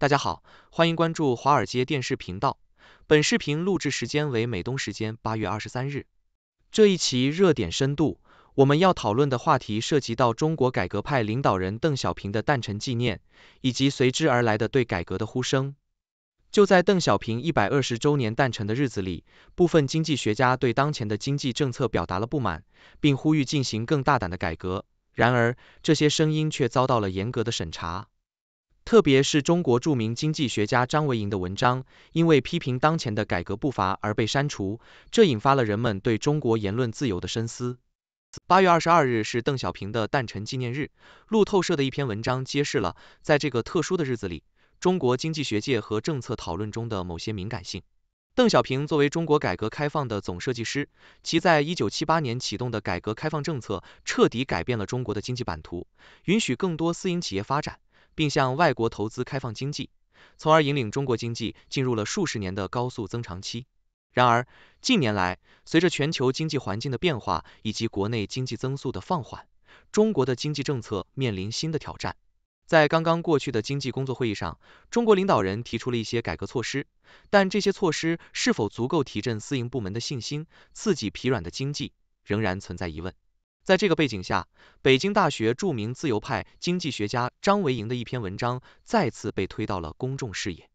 大家好，欢迎关注华尔街电视频道。本视频录制时间为美东时间八月二十三日。这一期热点深度，我们要讨论的话题涉及到中国改革派领导人邓小平的诞辰纪念，以及随之而来的对改革的呼声。就在邓小平一百二十周年诞辰的日子里，部分经济学家对当前的经济政策表达了不满，并呼吁进行更大胆的改革。然而，这些声音却遭到了严格的审查。特别是中国著名经济学家张维迎的文章，因为批评当前的改革步伐而被删除，这引发了人们对中国言论自由的深思。八月二十二日是邓小平的诞辰纪念日，路透社的一篇文章揭示了在这个特殊的日子里，中国经济学界和政策讨论中的某些敏感性。邓小平作为中国改革开放的总设计师，其在一九七八年启动的改革开放政策，彻底改变了中国的经济版图，允许更多私营企业发展。并向外国投资开放经济，从而引领中国经济进入了数十年的高速增长期。然而，近年来随着全球经济环境的变化以及国内经济增速的放缓，中国的经济政策面临新的挑战。在刚刚过去的经济工作会议上，中国领导人提出了一些改革措施，但这些措施是否足够提振私营部门的信心、刺激疲软的经济，仍然存在疑问。在这个背景下，北京大学著名自由派经济学家张维迎的一篇文章再次被推到了公众视野。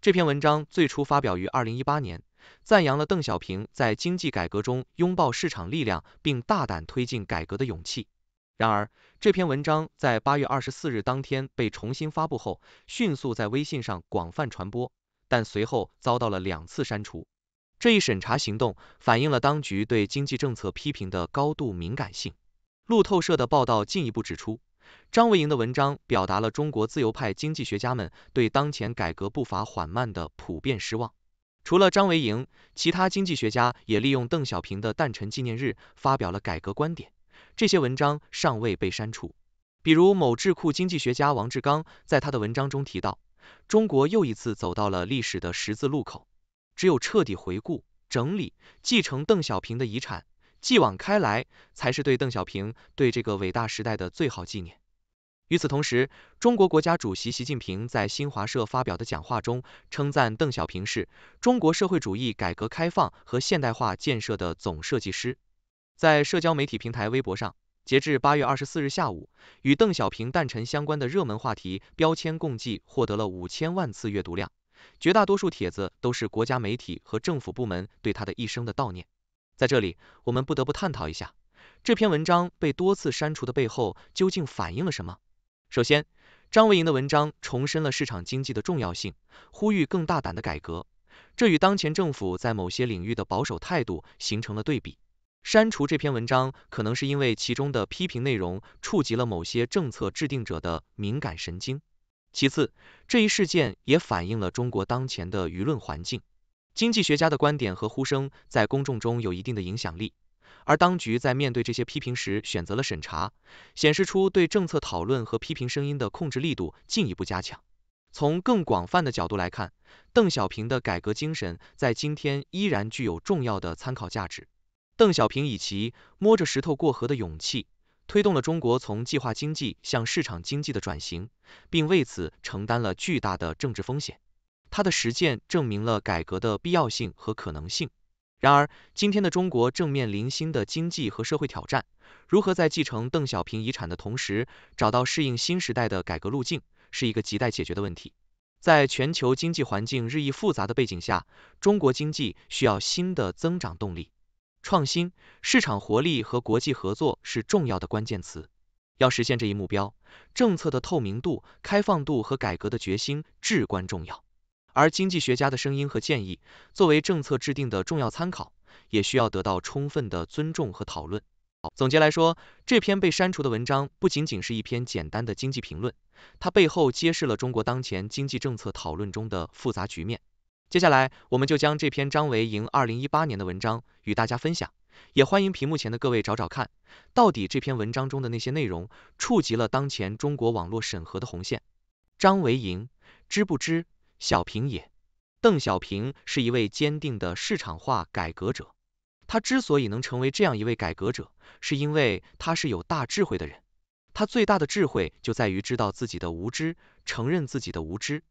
这篇文章最初发表于二零一八年，赞扬了邓小平在经济改革中拥抱市场力量并大胆推进改革的勇气。然而，这篇文章在八月二十四日当天被重新发布后，迅速在微信上广泛传播，但随后遭到了两次删除。这一审查行动反映了当局对经济政策批评的高度敏感性。路透社的报道进一步指出，张维迎的文章表达了中国自由派经济学家们对当前改革步伐缓慢的普遍失望。除了张维迎，其他经济学家也利用邓小平的诞辰纪念日发表了改革观点。这些文章尚未被删除。比如，某智库经济学家王志刚在他的文章中提到，中国又一次走到了历史的十字路口。只有彻底回顾、整理、继承邓小平的遗产，继往开来，才是对邓小平、对这个伟大时代的最好纪念。与此同时，中国国家主席习近平在新华社发表的讲话中称赞邓小平是中国社会主义改革开放和现代化建设的总设计师。在社交媒体平台微博上，截至八月二十四日下午，与邓小平诞辰相关的热门话题标签共计获得了五千万次阅读量。绝大多数帖子都是国家媒体和政府部门对他的一生的悼念。在这里，我们不得不探讨一下这篇文章被多次删除的背后究竟反映了什么。首先，张维迎的文章重申了市场经济的重要性，呼吁更大胆的改革，这与当前政府在某些领域的保守态度形成了对比。删除这篇文章，可能是因为其中的批评内容触及了某些政策制定者的敏感神经。其次，这一事件也反映了中国当前的舆论环境。经济学家的观点和呼声在公众中有一定的影响力，而当局在面对这些批评时选择了审查，显示出对政策讨论和批评声音的控制力度进一步加强。从更广泛的角度来看，邓小平的改革精神在今天依然具有重要的参考价值。邓小平以其摸着石头过河的勇气。推动了中国从计划经济向市场经济的转型，并为此承担了巨大的政治风险。他的实践证明了改革的必要性和可能性。然而，今天的中国正面临新的经济和社会挑战，如何在继承邓小平遗产的同时，找到适应新时代的改革路径，是一个亟待解决的问题。在全球经济环境日益复杂的背景下，中国经济需要新的增长动力。创新、市场活力和国际合作是重要的关键词。要实现这一目标，政策的透明度、开放度和改革的决心至关重要。而经济学家的声音和建议，作为政策制定的重要参考，也需要得到充分的尊重和讨论。总结来说，这篇被删除的文章不仅仅是一篇简单的经济评论，它背后揭示了中国当前经济政策讨论中的复杂局面。接下来，我们就将这篇张维迎二零一八年的文章与大家分享，也欢迎屏幕前的各位找找看，到底这篇文章中的那些内容触及了当前中国网络审核的红线。张维迎知不知？小平也。邓小平是一位坚定的市场化改革者，他之所以能成为这样一位改革者，是因为他是有大智慧的人，他最大的智慧就在于知道自己的无知，承认自己的无知。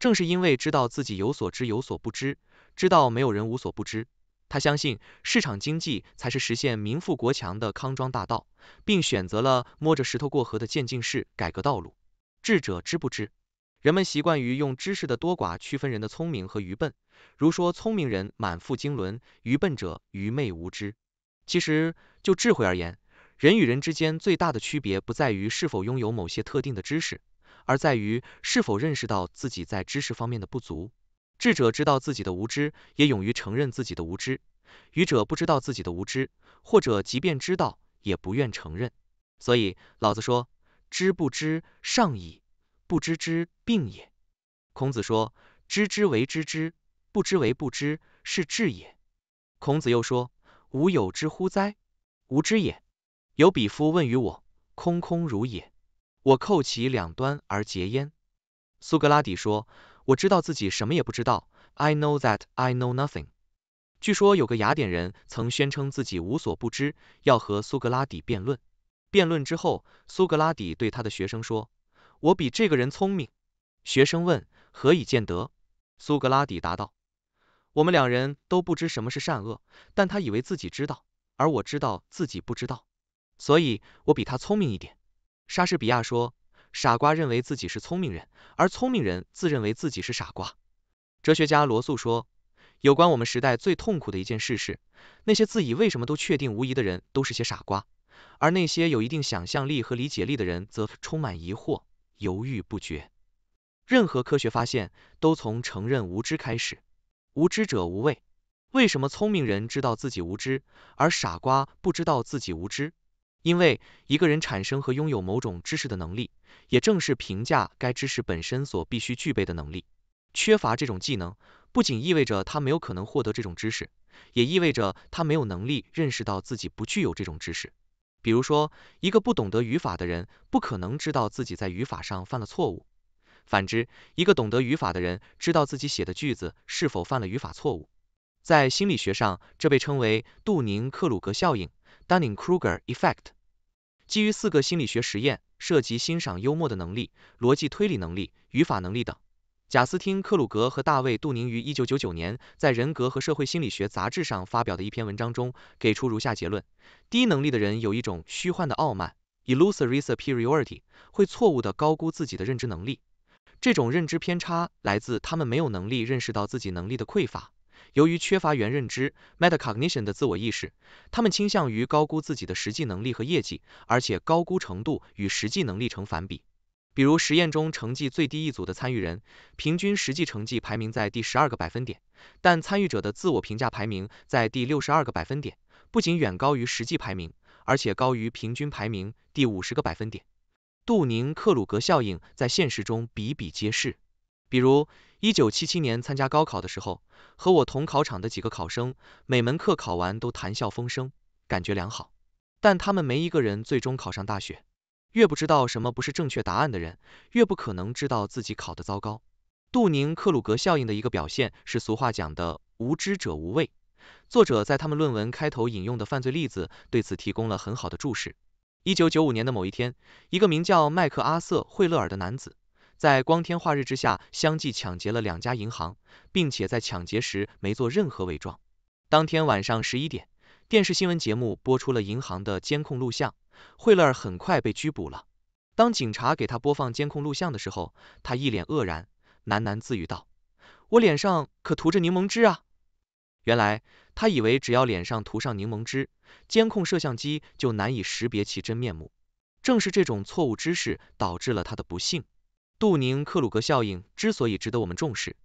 正是因为知道自己有所知有所不知，知道没有人无所不知，他相信市场经济才是实现民富国强的康庄大道，并选择了摸着石头过河的渐进式改革道路。智者知不知？人们习惯于用知识的多寡区分人的聪明和愚笨，如说聪明人满腹经纶，愚笨者愚昧无知。其实就智慧而言，人与人之间最大的区别不在于是否拥有某些特定的知识。而在于是否认识到自己在知识方面的不足。智者知道自己的无知，也勇于承认自己的无知；愚者不知道自己的无知，或者即便知道，也不愿承认。所以老子说：“知不知，上矣；不知知，病也。”孔子说：“知之为知之，不知为不知，是知也。”孔子又说：“吾有之乎哉？吾知也。有鄙夫问于我，空空如也。”我扣其两端而结焉。苏格拉底说：“我知道自己什么也不知道。” I know that I know nothing。据说有个雅典人曾宣称自己无所不知，要和苏格拉底辩论。辩论之后，苏格拉底对他的学生说：“我比这个人聪明。”学生问：“何以见得？”苏格拉底答道：“我们两人都不知什么是善恶，但他以为自己知道，而我知道自己不知道，所以我比他聪明一点。”莎士比亚说：“傻瓜认为自己是聪明人，而聪明人自认为自己是傻瓜。”哲学家罗素说：“有关我们时代最痛苦的一件事是，那些自以为什么都确定无疑的人都是些傻瓜，而那些有一定想象力和理解力的人则充满疑惑，犹豫不决。”任何科学发现都从承认无知开始，无知者无畏。为什么聪明人知道自己无知，而傻瓜不知道自己无知？因为一个人产生和拥有某种知识的能力，也正是评价该知识本身所必须具备的能力。缺乏这种技能，不仅意味着他没有可能获得这种知识，也意味着他没有能力认识到自己不具有这种知识。比如说，一个不懂得语法的人不可能知道自己在语法上犯了错误；反之，一个懂得语法的人知道自己写的句子是否犯了语法错误。在心理学上，这被称为杜宁克鲁格效应。Dunning-Kruger effect 基于四个心理学实验，涉及欣赏幽默的能力、逻辑推理能力、语法能力等。贾斯汀·克鲁格和大卫·杜宁于1999年在《人格和社会心理学杂志》上发表的一篇文章中给出如下结论：低能力的人有一种虚幻的傲慢 （illusory superiority），会错误地高估自己的认知能力。这种认知偏差来自他们没有能力认识到自己能力的匮乏。由于缺乏元认知 （metacognition） 的自我意识，他们倾向于高估自己的实际能力和业绩，而且高估程度与实际能力成反比。比如实验中成绩最低一组的参与人，平均实际成绩排名在第十二个百分点，但参与者的自我评价排名在第六十二个百分点，不仅远高于实际排名，而且高于平均排名第五十个百分点。杜宁克鲁格效应在现实中比比皆是。比如，一九七七年参加高考的时候，和我同考场的几个考生，每门课考完都谈笑风生，感觉良好，但他们没一个人最终考上大学。越不知道什么不是正确答案的人，越不可能知道自己考得糟糕。杜宁克鲁格效应的一个表现是俗话讲的“无知者无畏”。作者在他们论文开头引用的犯罪例子，对此提供了很好的注释。一九九五年的某一天，一个名叫麦克阿瑟惠勒尔的男子。在光天化日之下，相继抢劫了两家银行，并且在抢劫时没做任何伪装。当天晚上十一点，电视新闻节目播出了银行的监控录像，惠勒很快被拘捕了。当警察给他播放监控录像的时候，他一脸愕然，喃喃自语道：“我脸上可涂着柠檬汁啊！”原来他以为只要脸上涂上柠檬汁，监控摄像机就难以识别其真面目。正是这种错误知识，导致了他的不幸。杜宁克鲁格效应之所以值得我们重视，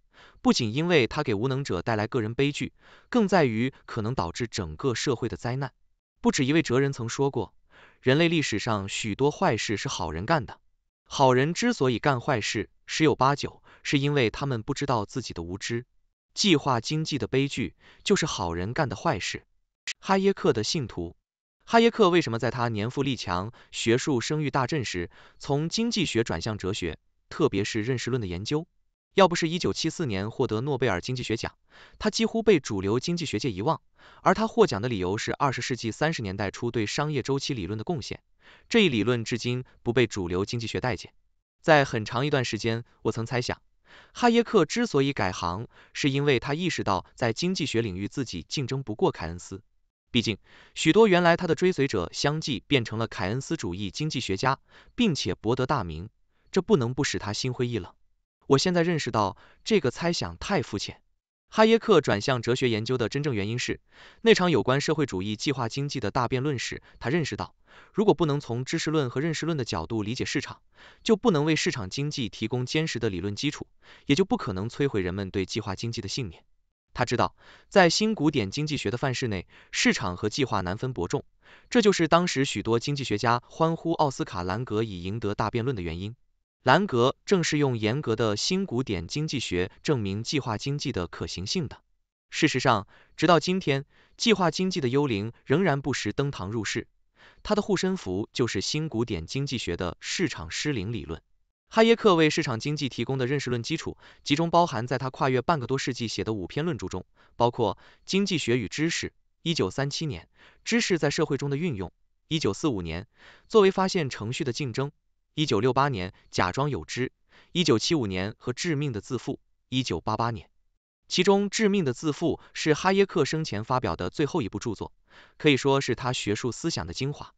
不仅因为它给无能者带来个人悲剧，更在于可能导致整个社会的灾难。不止一位哲人曾说过，人类历史上许多坏事是好人干的。好人之所以干坏事，十有八九是因为他们不知道自己的无知。计划经济的悲剧就是好人干的坏事。哈耶克的信徒，哈耶克为什么在他年富力强、学术声誉大振时，从经济学转向哲学？特别是认识论的研究，要不是一九七四年获得诺贝尔经济学奖，他几乎被主流经济学界遗忘。而他获奖的理由是二十世纪三十年代初对商业周期理论的贡献，这一理论至今不被主流经济学待见。在很长一段时间，我曾猜想，哈耶克之所以改行，是因为他意识到在经济学领域自己竞争不过凯恩斯。毕竟，许多原来他的追随者相继变成了凯恩斯主义经济学家，并且博得大名。这不能不使他心灰意冷。我现在认识到这个猜想太肤浅。哈耶克转向哲学研究的真正原因是，那场有关社会主义计划经济的大辩论时，他认识到，如果不能从知识论和认识论的角度理解市场，就不能为市场经济提供坚实的理论基础，也就不可能摧毁人们对计划经济的信念。他知道，在新古典经济学的范式内，市场和计划难分伯仲。这就是当时许多经济学家欢呼奥斯卡兰格已赢得大辩论的原因。兰格正是用严格的新古典经济学证明计划经济的可行性的。事实上，直到今天，计划经济的幽灵仍然不时登堂入室。他的护身符就是新古典经济学的市场失灵理论。哈耶克为市场经济提供的认识论基础，集中包含在他跨越半个多世纪写的五篇论著中，包括《经济学与知识》（一九三七年）、《知识在社会中的运用》（一九四五年）、《作为发现程序的竞争》。一九六八年《假装有知》，一九七五年和《致命的自负》，一九八八年。其中，《致命的自负》是哈耶克生前发表的最后一部著作，可以说是他学术思想的精华。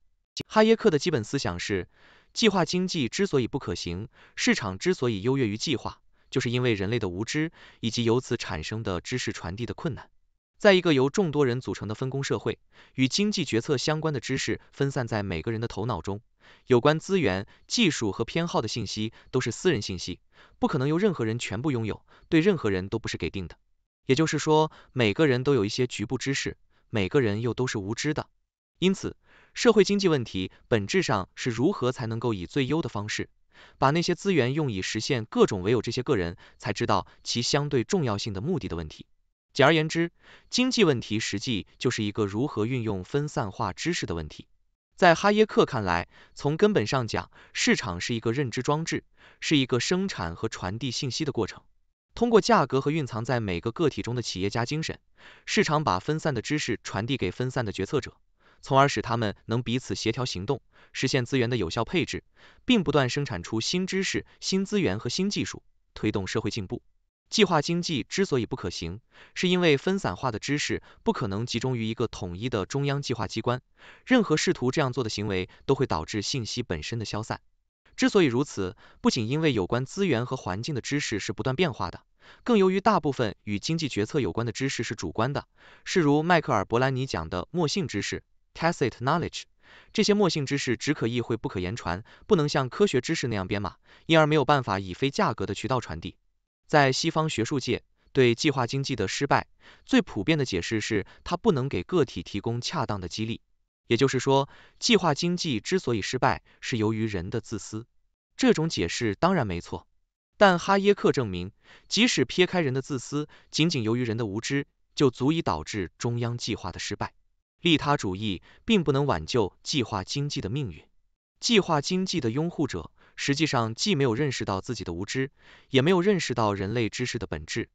哈耶克的基本思想是，计划经济之所以不可行，市场之所以优越于计划，就是因为人类的无知以及由此产生的知识传递的困难。在一个由众多人组成的分工社会，与经济决策相关的知识分散在每个人的头脑中，有关资源、技术和偏好的信息都是私人信息，不可能由任何人全部拥有，对任何人都不是给定的。也就是说，每个人都有一些局部知识，每个人又都是无知的。因此，社会经济问题本质上是如何才能够以最优的方式，把那些资源用以实现各种唯有这些个人才知道其相对重要性的目的的问题。简而言之，经济问题实际就是一个如何运用分散化知识的问题。在哈耶克看来，从根本上讲，市场是一个认知装置，是一个生产和传递信息的过程。通过价格和蕴藏在每个个体中的企业家精神，市场把分散的知识传递给分散的决策者，从而使他们能彼此协调行动，实现资源的有效配置，并不断生产出新知识、新资源和新技术，推动社会进步。计划经济之所以不可行，是因为分散化的知识不可能集中于一个统一的中央计划机关。任何试图这样做的行为都会导致信息本身的消散。之所以如此，不仅因为有关资源和环境的知识是不断变化的，更由于大部分与经济决策有关的知识是主观的，是如迈克尔·伯兰尼讲的默性知识 （Tacit Knowledge）。这些默性知识只可意会不可言传，不能像科学知识那样编码，因而没有办法以非价格的渠道传递。在西方学术界，对计划经济的失败最普遍的解释是，它不能给个体提供恰当的激励。也就是说，计划经济之所以失败，是由于人的自私。这种解释当然没错，但哈耶克证明，即使撇开人的自私，仅仅由于人的无知，就足以导致中央计划的失败。利他主义并不能挽救计划经济的命运。计划经济的拥护者。实际上，既没有认识到自己的无知，也没有认识到人类知识的本质。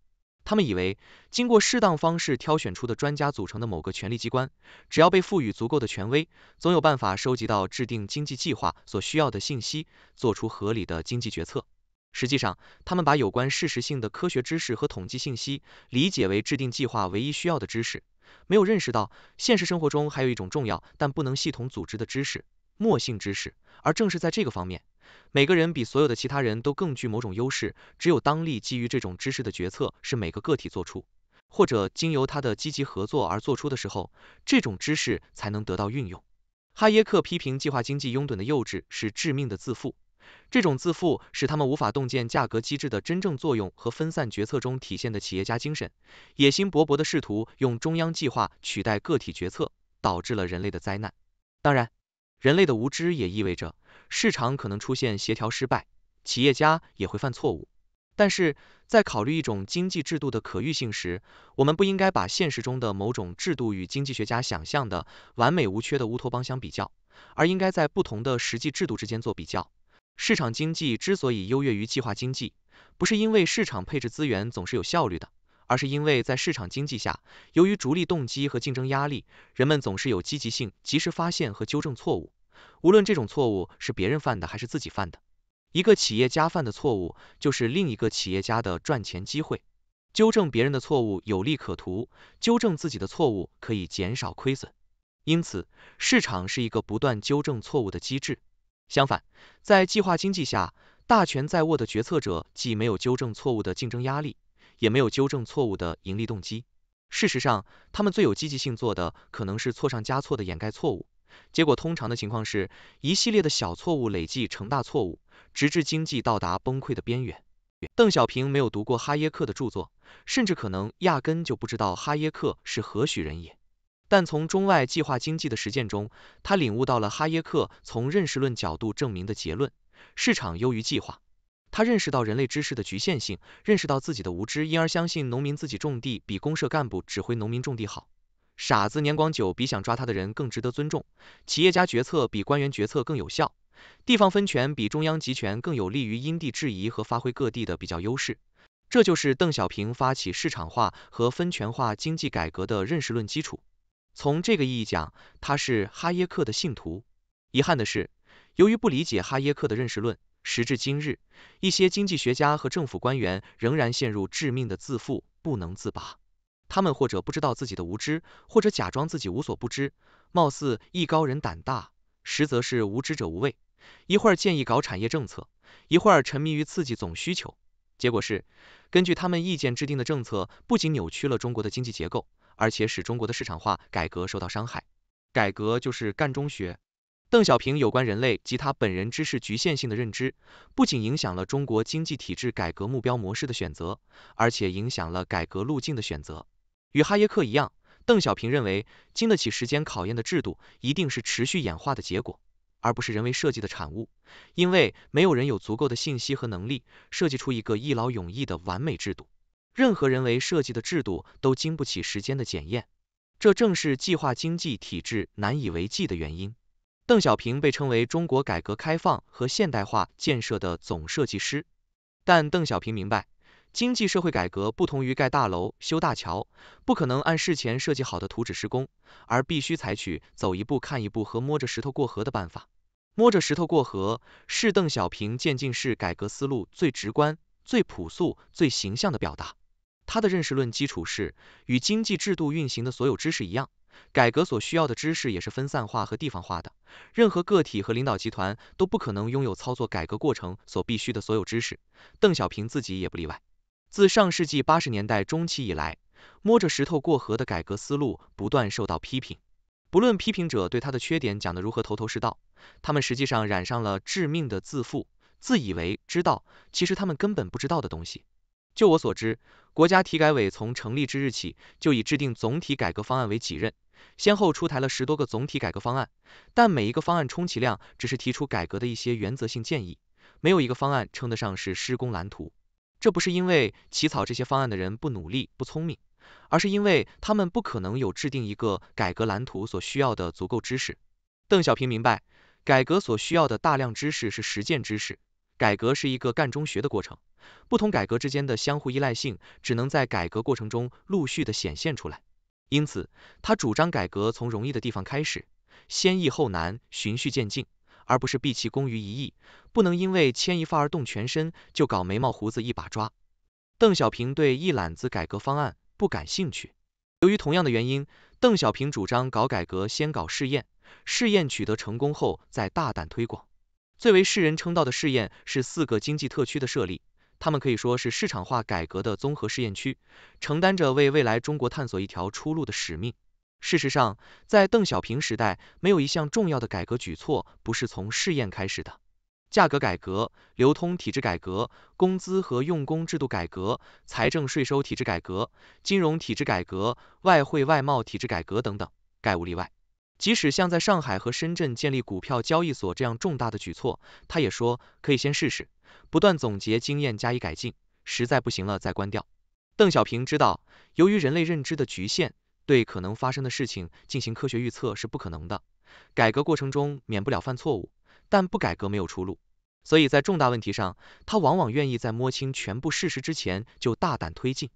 他们以为，经过适当方式挑选出的专家组成的某个权力机关，只要被赋予足够的权威，总有办法收集到制定经济计划所需要的信息，做出合理的经济决策。实际上，他们把有关事实性的科学知识和统计信息理解为制定计划唯一需要的知识，没有认识到现实生活中还有一种重要但不能系统组织的知识。默性知识，而正是在这个方面，每个人比所有的其他人都更具某种优势。只有当力基于这种知识的决策是每个个体做出，或者经由他的积极合作而做出的时候，这种知识才能得到运用。哈耶克批评计划经济拥趸的幼稚是致命的自负，这种自负使他们无法洞见价格机制的真正作用和分散决策中体现的企业家精神。野心勃勃的试图用中央计划取代个体决策，导致了人类的灾难。当然。人类的无知也意味着市场可能出现协调失败，企业家也会犯错误。但是在考虑一种经济制度的可预性时，我们不应该把现实中的某种制度与经济学家想象的完美无缺的乌托邦相比较，而应该在不同的实际制度之间做比较。市场经济之所以优越于计划经济，不是因为市场配置资源总是有效率的。而是因为在市场经济下，由于逐利动机和竞争压力，人们总是有积极性及时发现和纠正错误，无论这种错误是别人犯的还是自己犯的。一个企业家犯的错误，就是另一个企业家的赚钱机会；纠正别人的错误有利可图，纠正自己的错误可以减少亏损。因此，市场是一个不断纠正错误的机制。相反，在计划经济下，大权在握的决策者既没有纠正错误的竞争压力。也没有纠正错误的盈利动机。事实上，他们最有积极性做的可能是错上加错的掩盖错误，结果通常的情况是一系列的小错误累计成大错误，直至经济到达崩溃的边缘。邓小平没有读过哈耶克的著作，甚至可能压根就不知道哈耶克是何许人也。但从中外计划经济的实践中，他领悟到了哈耶克从认识论角度证明的结论：市场优于计划。他认识到人类知识的局限性，认识到自己的无知，因而相信农民自己种地比公社干部指挥农民种地好。傻子年广久比想抓他的人更值得尊重，企业家决策比官员决策更有效，地方分权比中央集权更有利于因地制宜和发挥各地的比较优势。这就是邓小平发起市场化和分权化经济改革的认识论基础。从这个意义讲，他是哈耶克的信徒。遗憾的是，由于不理解哈耶克的认识论。时至今日，一些经济学家和政府官员仍然陷入致命的自负，不能自拔。他们或者不知道自己的无知，或者假装自己无所不知，貌似艺高人胆大，实则是无知者无畏。一会儿建议搞产业政策，一会儿沉迷于刺激总需求，结果是根据他们意见制定的政策不仅扭曲了中国的经济结构，而且使中国的市场化改革受到伤害。改革就是干中学。邓小平有关人类及他本人知识局限性的认知，不仅影响了中国经济体制改革目标模式的选择，而且影响了改革路径的选择。与哈耶克一样，邓小平认为，经得起时间考验的制度一定是持续演化的结果，而不是人为设计的产物。因为没有人有足够的信息和能力设计出一个一劳永逸的完美制度，任何人为设计的制度都经不起时间的检验。这正是计划经济体制难以为继的原因。邓小平被称为中国改革开放和现代化建设的总设计师，但邓小平明白，经济社会改革不同于盖大楼、修大桥，不可能按事前设计好的图纸施工，而必须采取走一步看一步和摸着石头过河的办法。摸着石头过河是邓小平渐进式改革思路最直观、最朴素、最形象的表达。他的认识论基础是，与经济制度运行的所有知识一样。改革所需要的知识也是分散化和地方化的，任何个体和领导集团都不可能拥有操作改革过程所必须的所有知识。邓小平自己也不例外。自上世纪八十年代中期以来，摸着石头过河的改革思路不断受到批评。不论批评者对他的缺点讲得如何头头是道，他们实际上染上了致命的自负，自以为知道，其实他们根本不知道的东西。就我所知，国家体改委从成立之日起就以制定总体改革方案为己任。先后出台了十多个总体改革方案，但每一个方案充其量只是提出改革的一些原则性建议，没有一个方案称得上是施工蓝图。这不是因为起草这些方案的人不努力、不聪明，而是因为他们不可能有制定一个改革蓝图所需要的足够知识。邓小平明白，改革所需要的大量知识是实践知识，改革是一个干中学的过程，不同改革之间的相互依赖性只能在改革过程中陆续的显现出来。因此，他主张改革从容易的地方开始，先易后难，循序渐进，而不是毕其功于一役，不能因为牵一发而动全身，就搞眉毛胡子一把抓。邓小平对一揽子改革方案不感兴趣。由于同样的原因，邓小平主张搞改革先搞试验，试验取得成功后再大胆推广。最为世人称道的试验是四个经济特区的设立。他们可以说是市场化改革的综合试验区，承担着为未来中国探索一条出路的使命。事实上，在邓小平时代，没有一项重要的改革举措不是从试验开始的。价格改革、流通体制改革、工资和用工制度改革、财政税收体制改革、金融体制改革、外汇外贸体制改革等等，概无例外。即使像在上海和深圳建立股票交易所这样重大的举措，他也说可以先试试。不断总结经验，加以改进，实在不行了再关掉。邓小平知道，由于人类认知的局限，对可能发生的事情进行科学预测是不可能的。改革过程中免不了犯错误，但不改革没有出路。所以在重大问题上，他往往愿意在摸清全部事实之前就大胆推进，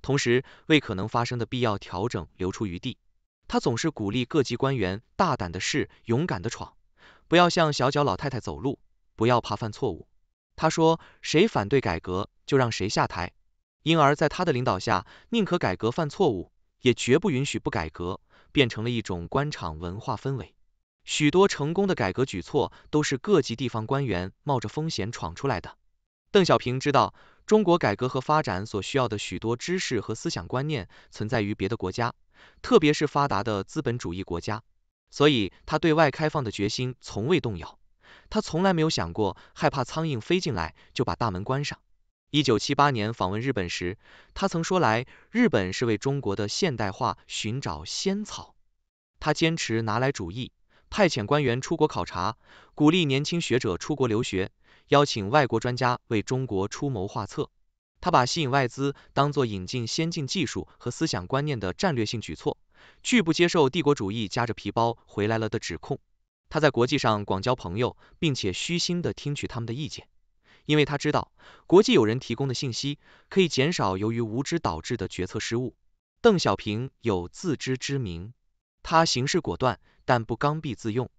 同时为可能发生的必要调整留出余地。他总是鼓励各级官员大胆的试，勇敢的闯，不要像小脚老太太走路，不要怕犯错误。他说：“谁反对改革，就让谁下台。”因而，在他的领导下，宁可改革犯错误，也绝不允许不改革，变成了一种官场文化氛围。许多成功的改革举措都是各级地方官员冒着风险闯出来的。邓小平知道，中国改革和发展所需要的许多知识和思想观念存在于别的国家，特别是发达的资本主义国家，所以他对外开放的决心从未动摇。他从来没有想过，害怕苍蝇飞进来就把大门关上。一九七八年访问日本时，他曾说来日本是为中国的现代化寻找仙草。他坚持拿来主义，派遣官员出国考察，鼓励年轻学者出国留学，邀请外国专家为中国出谋划策。他把吸引外资当作引进先进技术和思想观念的战略性举措，拒不接受帝国主义夹着皮包回来了的指控。他在国际上广交朋友，并且虚心的听取他们的意见，因为他知道国际友人提供的信息可以减少由于无知导致的决策失误。邓小平有自知之明，他行事果断，但不刚愎自用。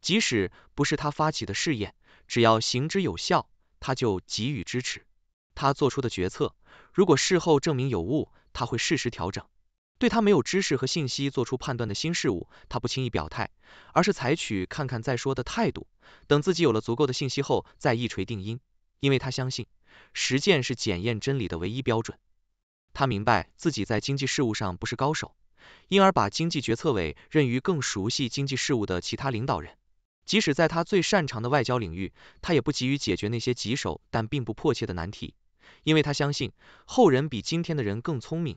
即使不是他发起的试验，只要行之有效，他就给予支持。他做出的决策，如果事后证明有误，他会适时调整。对他没有知识和信息做出判断的新事物，他不轻易表态，而是采取看看再说的态度，等自己有了足够的信息后再一锤定音。因为他相信，实践是检验真理的唯一标准。他明白自己在经济事务上不是高手，因而把经济决策委任于更熟悉经济事务的其他领导人。即使在他最擅长的外交领域，他也不急于解决那些棘手但并不迫切的难题，因为他相信后人比今天的人更聪明。